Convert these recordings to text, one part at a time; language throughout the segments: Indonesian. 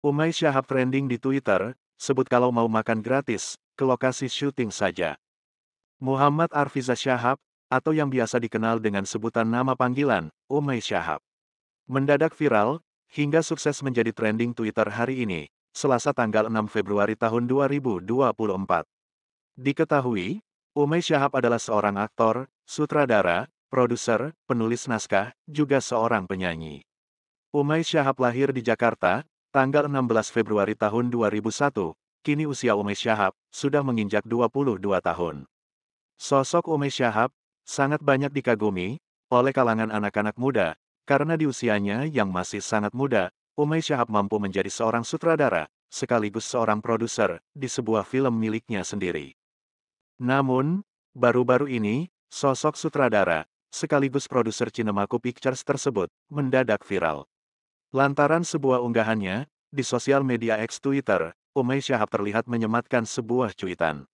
Umay Syahab trending di Twitter, sebut kalau mau makan gratis, ke lokasi syuting saja. Muhammad Arfiza Syahab, atau yang biasa dikenal dengan sebutan nama panggilan, Umay Syahab. Mendadak viral, hingga sukses menjadi trending Twitter hari ini, Selasa tanggal 6 Februari tahun 2024. Diketahui, Umay Syahab adalah seorang aktor, sutradara, produser, penulis naskah, juga seorang penyanyi. Umay Syahab lahir di Jakarta, Tanggal 16 Februari tahun 2001, kini usia Ume Syahab sudah menginjak 22 tahun. Sosok Ume Syahab sangat banyak dikagumi oleh kalangan anak-anak muda, karena di usianya yang masih sangat muda, Ume Syahab mampu menjadi seorang sutradara, sekaligus seorang produser, di sebuah film miliknya sendiri. Namun, baru-baru ini, sosok sutradara, sekaligus produser Cinemaku Pictures tersebut, mendadak viral. Lantaran sebuah unggahannya, di sosial media X Twitter, Umay Syahab terlihat menyematkan sebuah cuitan.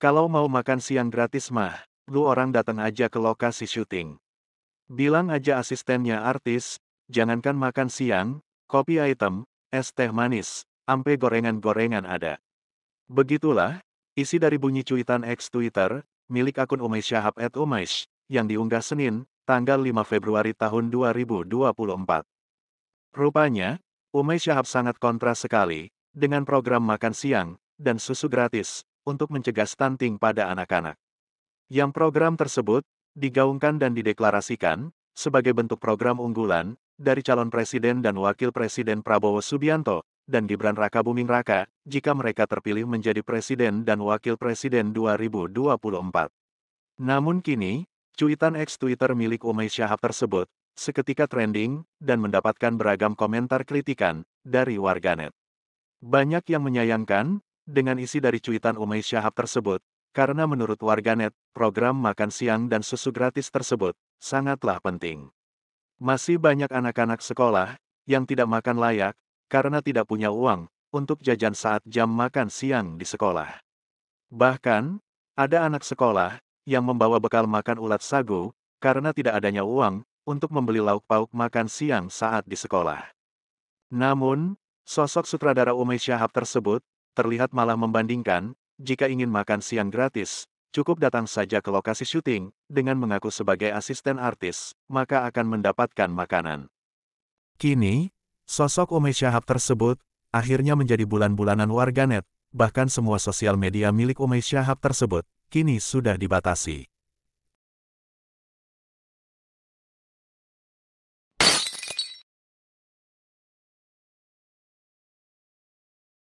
Kalau mau makan siang gratis mah, lu orang datang aja ke lokasi syuting. Bilang aja asistennya artis, jangankan makan siang, kopi item, es teh manis, ampe gorengan-gorengan ada. Begitulah, isi dari bunyi cuitan X Twitter, milik akun Umay Syahab at Umaysh, yang diunggah Senin, tanggal 5 Februari tahun 2024. Rupanya, Umay Syahab sangat kontras sekali dengan program makan siang dan susu gratis untuk mencegah stunting pada anak-anak. Yang program tersebut digaungkan dan dideklarasikan sebagai bentuk program unggulan dari calon presiden dan wakil presiden Prabowo Subianto dan Gibran Raka Buming Raka jika mereka terpilih menjadi presiden dan wakil presiden 2024. Namun kini, cuitan ex Twitter milik Umay Syahab tersebut seketika trending, dan mendapatkan beragam komentar kritikan dari warganet. Banyak yang menyayangkan dengan isi dari cuitan Umay Syahab tersebut, karena menurut warganet, program makan siang dan susu gratis tersebut sangatlah penting. Masih banyak anak-anak sekolah yang tidak makan layak karena tidak punya uang untuk jajan saat jam makan siang di sekolah. Bahkan, ada anak sekolah yang membawa bekal makan ulat sagu karena tidak adanya uang untuk membeli lauk pauk makan siang saat di sekolah. Namun, sosok sutradara Umay Syahab tersebut, terlihat malah membandingkan, jika ingin makan siang gratis, cukup datang saja ke lokasi syuting, dengan mengaku sebagai asisten artis, maka akan mendapatkan makanan. Kini, sosok Umay Syahab tersebut, akhirnya menjadi bulan-bulanan warganet, bahkan semua sosial media milik Umay Syahab tersebut, kini sudah dibatasi.